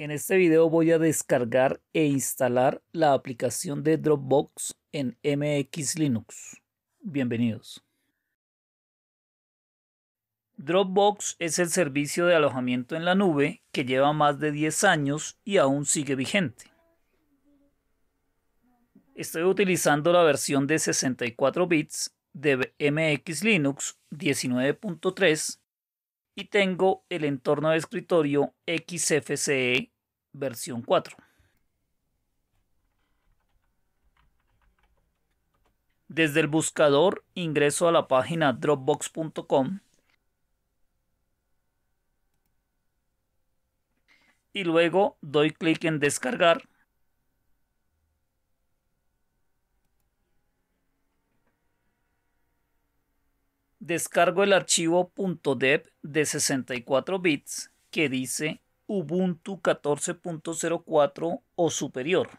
En este video voy a descargar e instalar la aplicación de Dropbox en MX Linux. Bienvenidos. Dropbox es el servicio de alojamiento en la nube que lleva más de 10 años y aún sigue vigente. Estoy utilizando la versión de 64 bits de MX Linux 19.3 y tengo el entorno de escritorio XFCE versión 4. Desde el buscador ingreso a la página dropbox.com y luego doy clic en descargar descargo el archivo .deb de 64 bits que dice Ubuntu 14.04 o superior.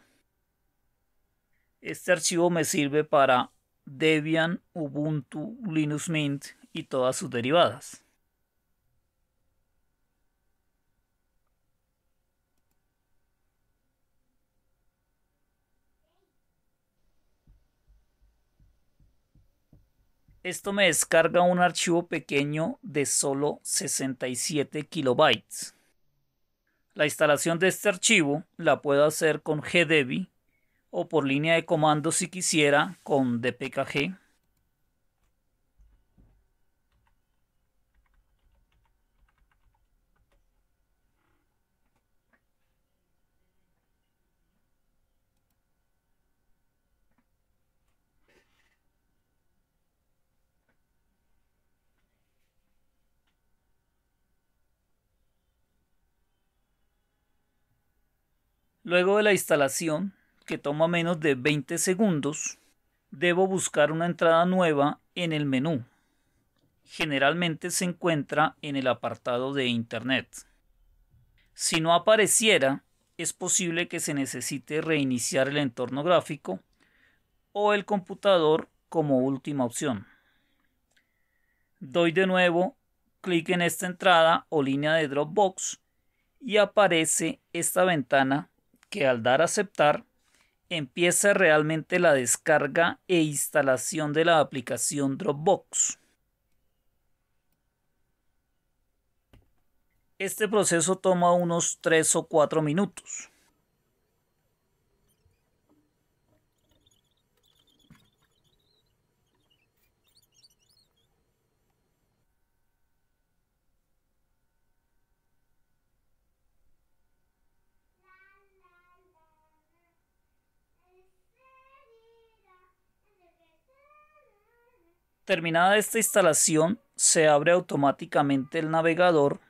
Este archivo me sirve para Debian, Ubuntu, Linux Mint y todas sus derivadas. Esto me descarga un archivo pequeño de solo 67 kilobytes. La instalación de este archivo la puedo hacer con Gdebi o por línea de comando si quisiera con dpkg Luego de la instalación, que toma menos de 20 segundos, debo buscar una entrada nueva en el menú. Generalmente se encuentra en el apartado de Internet. Si no apareciera, es posible que se necesite reiniciar el entorno gráfico o el computador como última opción. Doy de nuevo clic en esta entrada o línea de Dropbox y aparece esta ventana que al dar a aceptar empieza realmente la descarga e instalación de la aplicación Dropbox. Este proceso toma unos 3 o 4 minutos. Terminada esta instalación, se abre automáticamente el navegador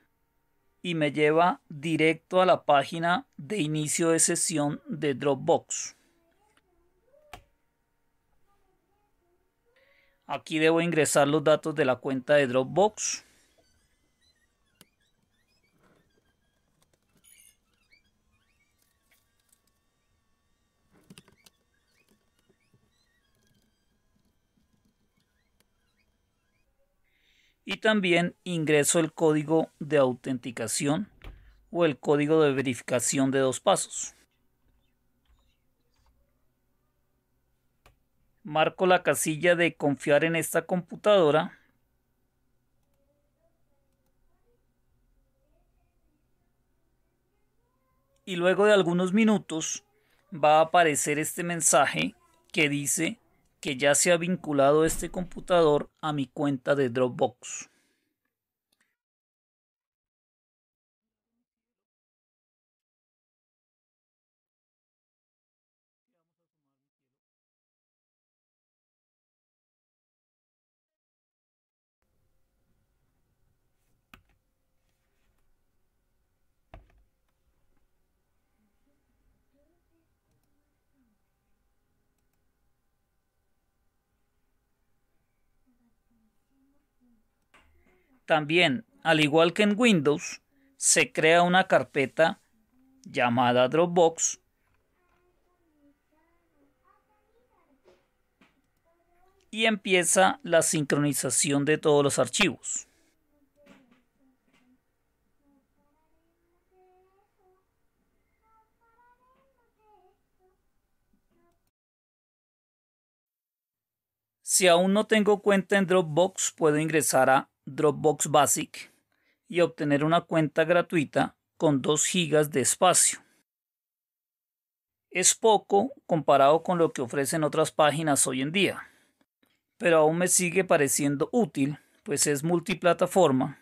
y me lleva directo a la página de inicio de sesión de Dropbox. Aquí debo ingresar los datos de la cuenta de Dropbox. y también ingreso el código de autenticación o el código de verificación de dos pasos. Marco la casilla de confiar en esta computadora. Y luego de algunos minutos va a aparecer este mensaje que dice que ya se ha vinculado este computador a mi cuenta de Dropbox. También, al igual que en Windows, se crea una carpeta llamada Dropbox y empieza la sincronización de todos los archivos. Si aún no tengo cuenta en Dropbox, puedo ingresar a Dropbox Basic y obtener una cuenta gratuita con 2 GB de espacio. Es poco comparado con lo que ofrecen otras páginas hoy en día, pero aún me sigue pareciendo útil, pues es multiplataforma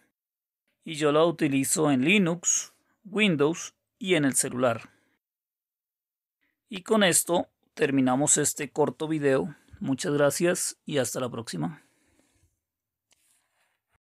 y yo la utilizo en Linux, Windows y en el celular. Y con esto terminamos este corto video. Muchas gracias y hasta la próxima.